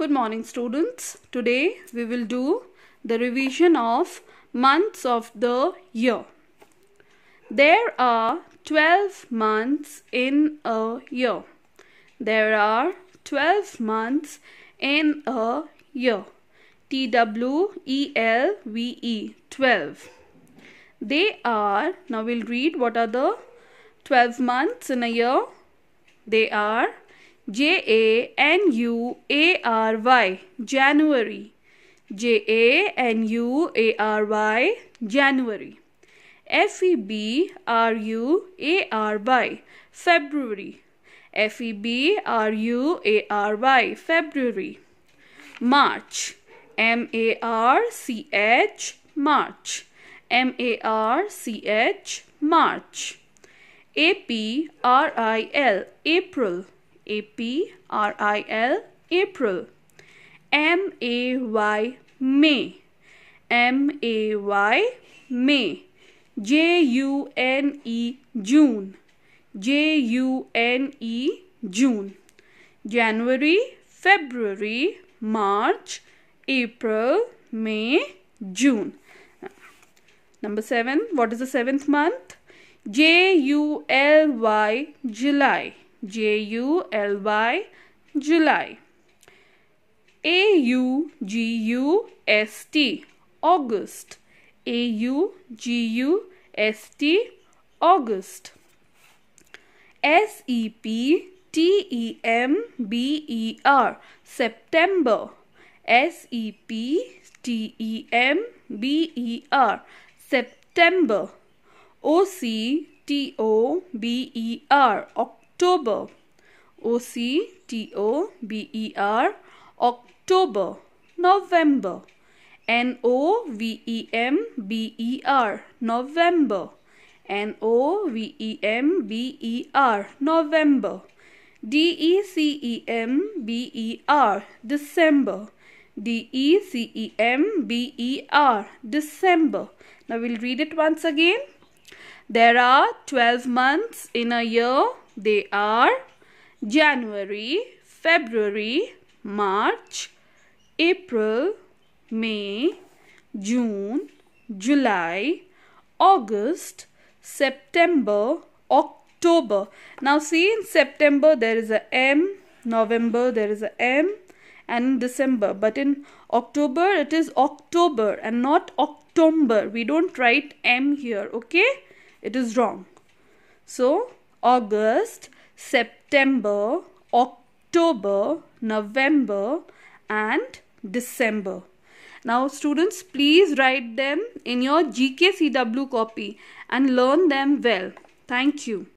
Good morning students. Today we will do the revision of months of the year. There are 12 months in a year. There are 12 months in a year. T W E L V E 12. They are, now we'll read what are the 12 months in a year. They are J A N U A R Y January J A N U A R Y January F E B R U A R Y February F E B R U A R Y February March M A R C H March M A R C H March A P R I L April a P R I L April M A Y May M A Y May J U N E June J U N E June January February March April May June Number 7 what is the 7th month J U L Y July J U L Y, July. A U G U S T, August. A U G U S T, August. S E P T E M B E R, September. S E P T E M B E R, September. O C T O B E R, October. October. O C T O B E R. October. November. N O V E M B E R. November. N O V E M B E R. November. D E C E M B E R. December. D E C E M B E R. December. Now we'll read it once again. There are 12 months in a year. They are January, February, March, April, May, June, July, August, September, October. Now see in September there is a M, November there is a M and in December. But in October it is October and not October. We don't write M here. Okay. It is wrong. So August, September, October, November and December. Now students please write them in your GKCW copy and learn them well. Thank you.